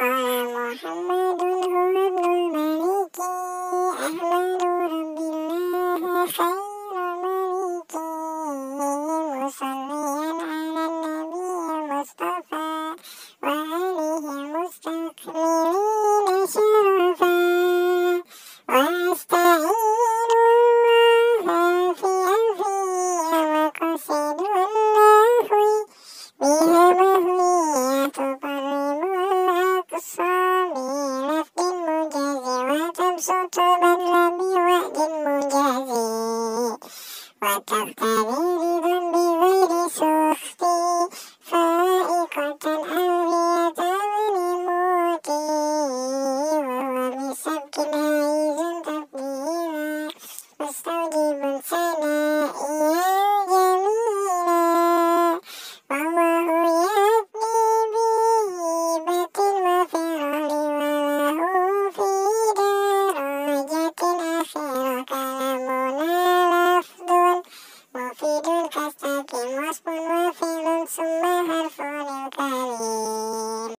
محمد هو ابن الملك أحمد رب الله خير ملك مصليا على النبي المصطفى وعليه مستكملين شرعا صليلة مجازي وتبسط بدلا بوعد مجازي وتغتري لذنب غير سخطي فائقة أولي تغني موتي وهو بسبك هايز تقديرا مستوجب Fiddle, Casta, Kim, Waspon, Waffy, Lonesome, Maher, Fonio, Kali.